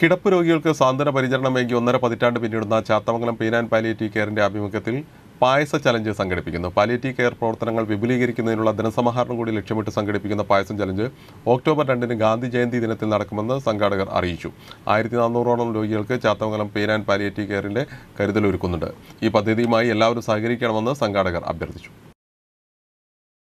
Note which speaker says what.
Speaker 1: കിടപ്പ് രോഗികൾക്ക് സാന്ത്വന പരിചരണം ഒന്നര പതിറ്റാണ്ട് പിന്നിടുന്ന ചാത്തമംഗലം പീനാൻ പാലിയേറ്റീവ് കെയറിന്റെ ആഭിമുഖ്യത്തിൽ പായസ ചലഞ്ച് സംഘടിപ്പിക്കുന്നു പാലിയേറ്റീവ് കെയർ പ്രവർത്തനങ്ങൾ വിപുലീകരിക്കുന്നതിനുള്ള ധനസമാഹരണം കൂടി ലക്ഷ്യമിട്ട് സംഘടിപ്പിക്കുന്ന പായസം ചലഞ്ച് ഒക്ടോബർ രണ്ടിന് ഗാന്ധി ജയന്തി ദിനത്തിൽ നടക്കുമെന്ന് സംഘാടകർ അറിയിച്ചു ആയിരത്തി നാനൂറോളം രോഗികൾക്ക് ചാത്തമംഗലം പീനാൻ പാലിയേറ്റീവ് കെയറിന്റെ കരുതലൊരുക്കുന്നുണ്ട് ഈ പദ്ധതിയുമായി എല്ലാവരും സഹകരിക്കണമെന്ന് സംഘാടകർ അഭ്യർത്ഥിച്ചു